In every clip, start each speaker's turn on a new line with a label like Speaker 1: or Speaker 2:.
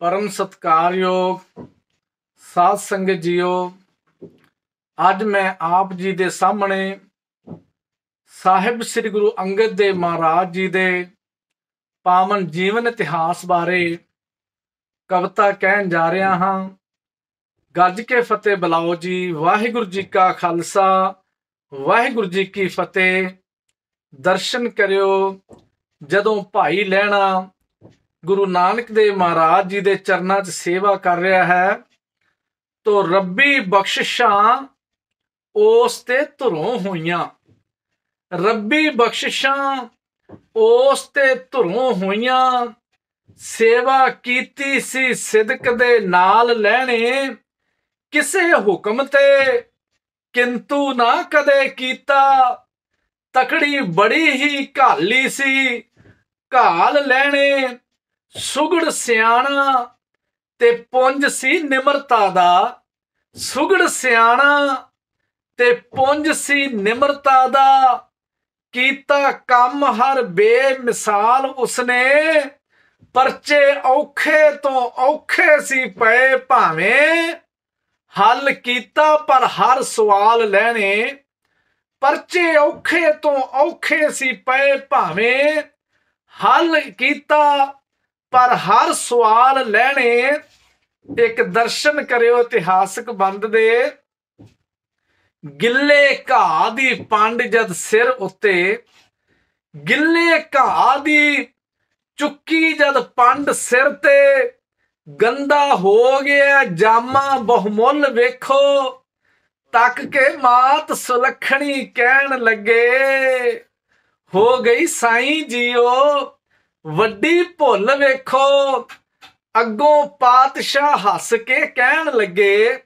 Speaker 1: ਪਰਮ ਸਤਕਾਰਯੋਗ ਸਾਧ ਸੰਗਤ ਜੀਓ ਅੱਜ ਮੈਂ ਆਪ ਜੀ ਦੇ ਸਾਹਮਣੇ ਸਾਹਿਬ ਸ੍ਰੀ ਗੁਰੂ ਅੰਗਦ ਦੇਵ ਮਹਾਰਾਜ ਜੀ ਦੇ ਪਾਵਨ ਜੀਵਨ ਇਤਿਹਾਸ ਬਾਰੇ ਕਵਿਤਾ ਕਹਿਣ ਜਾ ਰਿਹਾ ਹਾਂ ਗੱਜ ਕੇ ਫਤਿਹ ਬਲਾਓ ਜੀ ਵਾਹਿਗੁਰੂ ਜੀ ਕਾ ਖਾਲਸਾ ਵਾਹਿਗੁਰੂ ਜੀ ਕੀ ਫਤਿਹ ਦਰਸ਼ਨ ਕਰਿਓ ਜਦੋਂ ਭਾਈ ਲੈਣਾ ਗੁਰੂ ਨਾਨਕ ਦੇਵ ਮਹਾਰਾਜ ਜੀ ਦੇ ਚਰਨਾਂ 'ਚ ਸੇਵਾ ਕਰ ਰਿਹਾ ਹੈ ਤੋ ਰੱਬੀ ਬਖਸ਼ਿਸ਼ਾਂ ਉਸ ਤੇ ਧਰੋਂ ਹੋਈਆਂ ਰੱਬੀ ਬਖਸ਼ਿਸ਼ਾਂ ਉਸ ਤੇ ਧਰੋਂ ਹੋਈਆਂ ਸੇਵਾ ਕੀਤੀ ਸੀ ਸਿਦਕ ਦੇ ਨਾਲ ਲੈਣੇ ਕਿਸੇ ਹੁਕਮ ਤੇ ਕਿੰਤੂ ਨਾ ਕਦੇ ਕੀਤਾ ਤਕੜੀ ਬੜੀ ਹੀ ਘਾਲੀ ਸੀ ਘਾਲ ਲੈਣੇ ਸੁਗੜ ਸਿਆਣਾ ਤੇ ਪੁੰਜ ਸੀ ਨਿਮਰਤਾ ਦਾ ਸੁਗੜ ਸਿਆਣਾ ਤੇ ਪੁੰਜ ਸੀ ਨਿਮਰਤਾ ਦਾ ਕੀਤਾ ਕੰਮ ਹਰ ਬੇਮਿਸਾਲ ਉਸਨੇ ਪਰਚੇ ਔਖੇ ਤੋਂ ਔਖੇ ਸੀ ਪਏ ਭਾਵੇਂ ਹੱਲ ਕੀਤਾ ਪਰ ਹਰ ਸਵਾਲ ਲੈਣੇ ਪਰਚੇ ਔਖੇ ਤੋਂ ਔਖੇ ਸੀ ਪਏ ਭਾਵੇਂ ਹੱਲ ਕੀਤਾ ਪਰ ਹਰ ਸਵਾਲ ਲੈਣੇ ਇੱਕ ਦਰਸ਼ਨ ਕਰਿਓ ਇਤਿਹਾਸਕ ਬੰਦ ਦੇ ਗਿੱਲੇ ਘਾਹ ਦੀ ਪੰਡ ਜਦ ਸਿਰ ਉੱਤੇ ਗਿੱਲੇ ਘਾਹ ਦੀ ਚੁੱਕੀ ਜਦ ਪੰਡ ਸਿਰ ਤੇ ਗੰਦਾ ਹੋ ਗਿਆ ਜਾਮਾ ਬਹੁਮੁੱਲ ਵੇਖੋ ਤੱਕ ਕੇ ਮਾਤ ਸੁਲਖਣੀ ਕਹਿਣ ਲੱਗੇ ਹੋ ਗਈ ਸਾਈਂ ਜੀਓ ਵੱਡੀ ਭੁੱਲ ਵੇਖੋ ਅੱਗੋਂ ਪਾਤਸ਼ਾਹ ਹੱਸ ਕੇ ਕਹਿਣ ਲੱਗੇ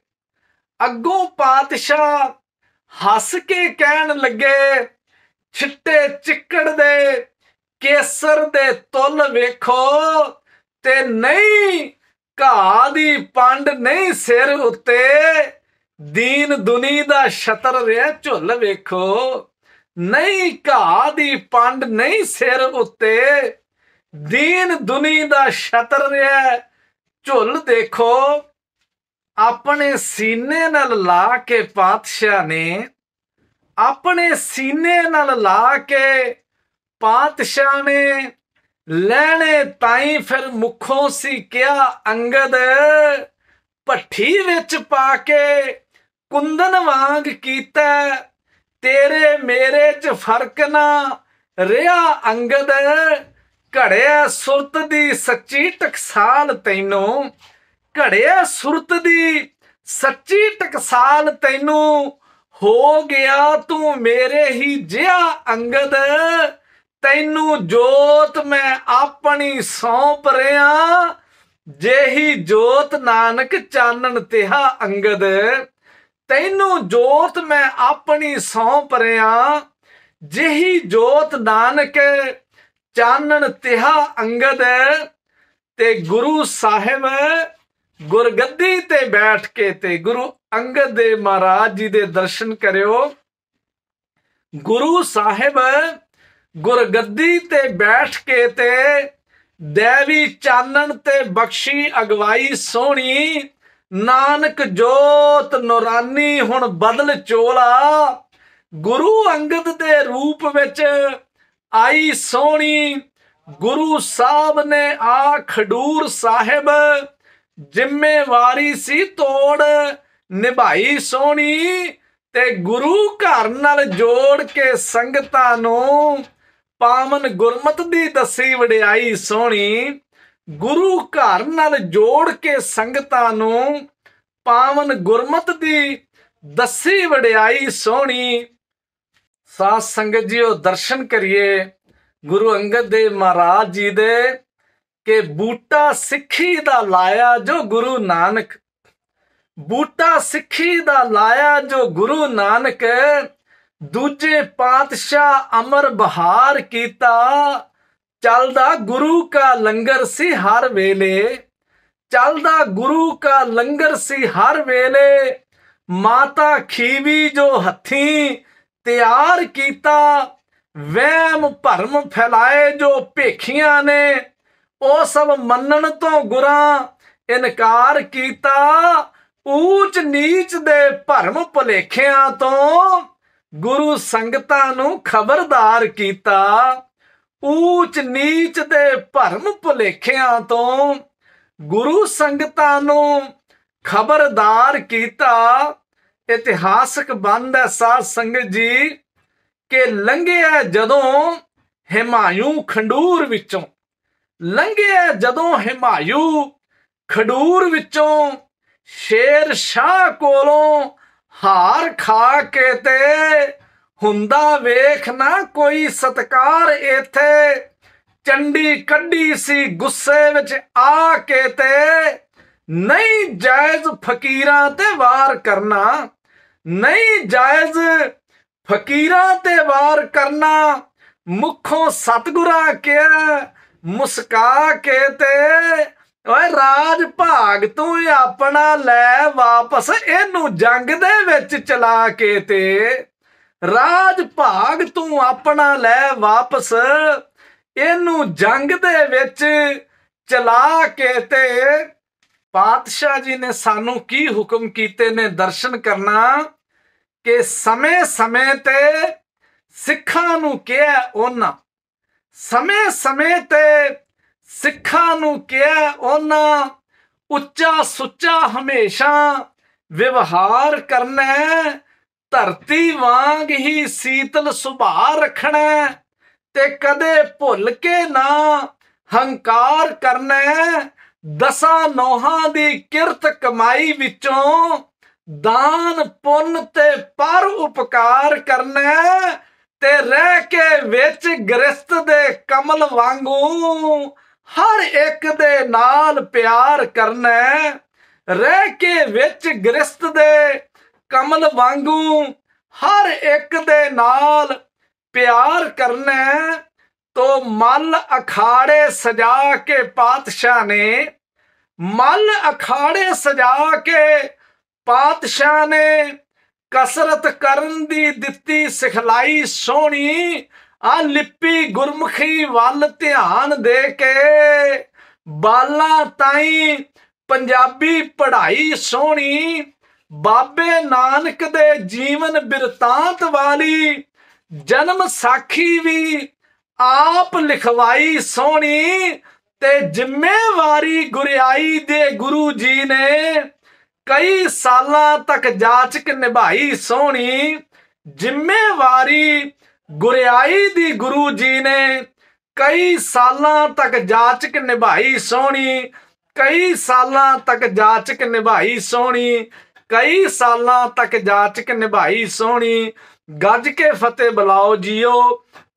Speaker 1: ਅੱਗੋਂ ਪਾਤਸ਼ਾਹ ਹੱਸ ਕੇ ਕਹਿਣ ਲੱਗੇ ਛਿੱਟੇ ਚਿੱਕੜ ਦੇ ਕੇਸਰ ਦੇ ਤੁਲ ਵੇਖੋ ਤੇ ਨਹੀਂ ਘਾ ਦੀ ਪੰਡ ਨਹੀਂ ਸਿਰ ਉੱਤੇ ਦੀਨ ਦੁਨੀ ਦਾ ਛਤਰ ਰਿਆ ਝੁੱਲ ਵੇਖੋ ਨਹੀਂ ਘਾ ਦੀ ਪੰਡ ਨਹੀਂ ਸਿਰ ਉੱਤੇ ਦੀਨ ਦੁਨੀ ਦਾ ਛਤਰ ਰਿਹਾ ਝੁੱਲ ਦੇਖੋ ਆਪਣੇ ਸੀਨੇ ਨਾਲ ਲਾ ਕੇ ਪਾਤਸ਼ਾਹ ਨੇ ਆਪਣੇ ਸੀਨੇ ਨਾਲ ਲਾ ਕੇ ਪਾਤਸ਼ਾਹ ਨੇ ਲੈਣੇ ਤਾਈ ਫਿਰ ਮੁਖੋਂ ਸੀ ਕਿਆ ਅੰਗਦ ਪੱਠੀ ਵਿੱਚ ਪਾ ਕੇ ਕੁੰਦਨ ਵਾਂਗ ਕੀਤਾ ਤੇਰੇ ਮੇਰੇ ਚ ਫਰਕ ਨਾ ਰਿਆ ਅੰਗਦ ਘੜਿਆ ਸੁਰਤ ਦੀ ਸੱਚੀ ਟਕਸਾਲ ਤੈਨੂੰ ਘੜਿਆ ਸੁਰਤ ਦੀ ਸੱਚੀ ਟਕਸਾਲ ਤੈਨੂੰ ਹੋ ਗਿਆ ਤੂੰ ਮੇਰੇ ਹੀ ਜਿਹਾ ਅੰਗਦ ਤੈਨੂੰ ਜੋਤ ਮੈਂ ਆਪਣੀ ਸੌਂਪ ਰਿਆ ਜਿਹੀ ਜੋਤ ਨਾਨਕ ਚਾਨਣ ਤਿਹਾ ਅੰਗਦ ਤੈਨੂੰ ਜੋਤ ਮੈਂ ਆਪਣੀ ਸੌਂਪ ਰਿਆ ਜਿਹੀ ਜੋਤ ਨਾਨਕ ਚਾਨਣ ਤਿਹਾ ਅੰਗਦ ਤੇ ਗੁਰੂ ਸਾਹਿਬ ਗੁਰਗੱਦੀ ਤੇ ਬੈਠ ਕੇ ਤੇ ਗੁਰੂ ਅੰਗਦ ਦੇ ਮਹਾਰਾਜ ਜੀ ਦੇ ਦਰਸ਼ਨ ਕਰਿਓ ਗੁਰੂ ਸਾਹਿਬ ਗੁਰਗੱਦੀ ਤੇ ਬੈਠ ਕੇ ਤੇ ਦੇਵੀ ਚਾਨਣ ਤੇ ਬਖਸ਼ੀ ਅਗਵਾਈ ਸੋਹਣੀ ਨਾਨਕ ਜੋਤ ਨੂਰਾਨੀ ਹੁਣ ਬਦਲ ਚੋਲਾ ਗੁਰੂ ਅੰਗਦ ਦੇ ਰੂਪ ਵਿੱਚ ਆਈ ਸੋਣੀ ਗੁਰੂ ਸਾਹਿਬ ਨੇ ਆ ਖਡੂਰ ਸਾਹਿਬ ਜ਼ਿੰਮੇਵਾਰੀ ਸੀ ਤੋੜ ਨਿਭਾਈ ਸੋਣੀ ਤੇ ਗੁਰੂ ਘਰ ਨਾਲ ਜੋੜ ਕੇ ਸੰਗਤਾਂ ਨੂੰ ਪਾਵਨ ਗੁਰਮਤ ਦੀ ਦਸੀ ਵਡਿਆਈ ਸੋਣੀ ਗੁਰੂ ਘਰ ਨਾਲ ਜੋੜ ਕੇ ਸੰਗਤਾਂ ਨੂੰ ਪਾਵਨ ਗੁਰਮਤ ਦੀ ਦਸੀ ਵਡਿਆਈ ਸੋਣੀ ਸਾਧ ਸੰਗਤ ਜੀਓ ਦਰਸ਼ਨ ਕਰੀਏ ਗੁਰੂ ਅੰਗਦ ਦੇਵ ਮਹਾਰਾਜ ਜੀ ਦੇ ਕਿ ਬੂਟਾ ਸਿੱਖੀ ਦਾ ਲਾਇਆ ਜੋ ਗੁਰੂ ਨਾਨਕ ਬੂਟਾ ਸਿੱਖੀ ਦਾ ਲਾਇਆ ਜੋ ਗੁਰੂ ਨਾਨਕ ਦੂਜੇ ਪਾਤਸ਼ਾਹ ਅਮਰ ਬਹਾਰ ਕੀਤਾ ਚੱਲਦਾ ਗੁਰੂ ਕਾ ਲੰਗਰ ਸੀ ਹਰ ਵੇਲੇ ਚੱਲਦਾ ਗੁਰੂ ਕਾ ਲੰਗਰ ਸੀ ਹਰ ਵੇਲੇ ਮਾਤਾ ਖੀਵੀ ਜੋ ਹੱਥੀ ਤਿਆਰ ਕੀਤਾ ਵਹਿਮ ਭਰਮ ਫੈਲਾਏ ਜੋ ਭੇਖੀਆਂ ਨੇ ਉਹ ਸਭ ਮੰਨਣ ਤੋਂ ਗੁਰਾ ਇਨਕਾਰ ਕੀਤਾ ਊਚ ਨੀਚ ਦੇ ਭਰਮ ਭਲੇਖਿਆਂ ਤੋਂ ਗੁਰੂ ਸੰਗਤਾਂ ਨੂੰ ਖਬਰਦਾਰ ਕੀਤਾ ਊਚ ਨੀਚ ਦੇ ਭਰਮ ਭਲੇਖਿਆਂ ਤੋਂ ਗੁਰੂ ਸੰਗਤਾਂ ਨੂੰ ਖਬਰਦਾਰ ਕੀਤਾ ਇਤਿਹਾਸਕ ਬੰਦ ਹੈ ਸਾਧ ਸੰਗਤ ਜੀ ਕਿ ਲੰਘਿਆ ਜਦੋਂ ਹਿਮਾਯੂ ਖੰਡੂਰ ਵਿੱਚੋਂ ਲੰਘਿਆ ਜਦੋਂ ਹਿਮਾਯੂ ਖਡੂਰ ਵਿੱਚੋਂ ਸ਼ੇਰ ਸ਼ਾਹ ਕੋਲੋਂ ਹਾਰ ਖਾ ਕੇ ਤੇ ਹੁੰਦਾ ਵੇਖ ਨਾ ਕੋਈ ਸਤਕਾਰ ਇਥੇ ਚੰਡੀ ਕੱਢੀ ਸੀ ਗੁੱਸੇ ਵਿੱਚ ਆ ਕੇ ਤੇ ਨਹੀਂ ਜਾਇਜ਼ ਫਕੀਰਾਂ ਤੇ ਵਾਰ ਕਰਨਾ ਨਹੀਂ ਜਾਇਜ਼ ਫਕੀਰਾਂ ਤੇ ਵਾਰ ਕਰਨਾ ਮੁਖੋਂ ਸਤਗੁਰਾਂ ਕੇ ਮੁਸਕਾ ਕੇ ਤੇ ਓਏ ਰਾਜ ਭਾਗ ਤੂੰ ਆਪਣਾ ਲੈ ਵਾਪਸ ਇਹਨੂੰ ਜੰਗ ਦੇ ਵਿੱਚ ਚਲਾ ਕੇ ਤੇ ਰਾਜ ਭਾਗ ਤੂੰ ਆਪਣਾ ਲੈ ਵਾਪਸ ਇਹਨੂੰ ਜੰਗ ਦੇ ਵਿੱਚ ਚਲਾ ਕੇ ਤੇ ਪਾਤਸ਼ਾਹ ਜੀ ਨੇ ਸਾਨੂੰ ਕੀ ਹੁਕਮ ਕੀਤੇ ਨੇ ਦਰਸ਼ਨ ਕਰਨਾ ਕਿ ਸਮੇਂ-ਸਮੇਂ ਤੇ ਸਿੱਖਾਂ ਨੂੰ ਕਿਹਾ ਉਹਨਾਂ ਸਮੇਂ-ਸਮੇਂ ਤੇ ਸਿੱਖਾਂ ਨੂੰ ਕਿਹਾ ਉਹਨਾਂ ਉੱਚਾ ਸੁੱਚਾ ਹਮੇਸ਼ਾ ਵਿਵਹਾਰ ਕਰਨਾ ਧਰਤੀ ਵਾਂਗ ਹੀ ਸੀਤਲ ਸੁਭਾਅ ਰੱਖਣਾ ਤੇ ਕਦੇ ਭੁੱਲ ਕੇ ਨਾ ਹੰਕਾਰ ਕਰਨਾ ਦਸਾਂ ਨੋਹਾਂ ਦੀ ਕਿਰਤ ਕਮਾਈ ਵਿੱਚੋਂ ਦਾਨ ਪੁੰਨ ਤੇ ਪਰ ਉਪਕਾਰ ਕਰਨਾ ਤੇ ਰਹਿ ਕੇ ਵਿੱਚ ਗ੍ਰਸਤ ਦੇ ਕਮਲ ਵਾਂਗੂ ਹਰ ਇੱਕ ਦੇ ਨਾਲ ਪਿਆਰ ਕਰਨਾ ਰਹਿ ਕੇ ਵਿੱਚ ਗ੍ਰਸਤ ਦੇ ਕਮਲ ਵਾਂਗੂ ਹਰ ਇੱਕ ਦੇ ਨਾਲ ਪਿਆਰ ਕਰਨਾ ਤੋ ਮਲ ਅਖਾੜੇ ਸਜਾ ਕੇ ਪਾਤਸ਼ਾਹ ਨੇ ਮਲ ਅਖਾੜੇ ਸਜਾ ਕੇ ਪਾਤਸ਼ਾਹ ਨੇ ਕਸਰਤ ਕਰਨ ਦੀ ਦਿੱਤੀ ਸਿਖਲਾਈ ਸੋਹਣੀ ਆ ਲਿਪੀ ਗੁਰਮੁਖੀ ਵੱਲ ਧਿਆਨ ਦੇ ਕੇ ਬਾਲਾ ਤਾਈ ਪੰਜਾਬੀ ਪੜ੍ਹਾਈ ਸੋਹਣੀ ਬਾਬੇ ਨਾਨਕ ਦੇ ਜੀਵਨ ਬਿਰਤਾਂਤ ਵਾਲੀ ਜਨਮ ਸਾਖੀ ਵੀ ਆਪ ਲਿਖਵਾਈ ਸੋਹਣੀ ਤੇ ਜ਼ਿੰਮੇਵਾਰੀ ਗੁਰਿਆਈ ਦੇ ਗੁਰੂ ਜੀ ਨੇ ਕਈ ਸਾਲਾਂ ਤੱਕ ਜਾਚਕ ਨਿਭਾਈ ਸੋਹਣੀ ਜ਼ਿੰਮੇਵਾਰੀ ਗੁਰਿਆਈ ਦੀ ਗੁਰੂ ਜੀ ਨੇ ਕਈ ਸਾਲਾਂ ਤੱਕ ਜਾਚਕ ਨਿਭਾਈ ਸੋਹਣੀ ਕਈ ਸਾਲਾਂ ਤੱਕ ਜਾਚਕ ਨਿਭਾਈ ਸੋਹਣੀ ਕਈ ਸਾਲਾਂ ਤੱਕ ਜਾਚਕ ਨਿਭਾਈ ਸੋਹਣੀ ਗੱਜ ਕੇ ਫਤਿਹ ਬੁਲਾਓ ਜੀਓ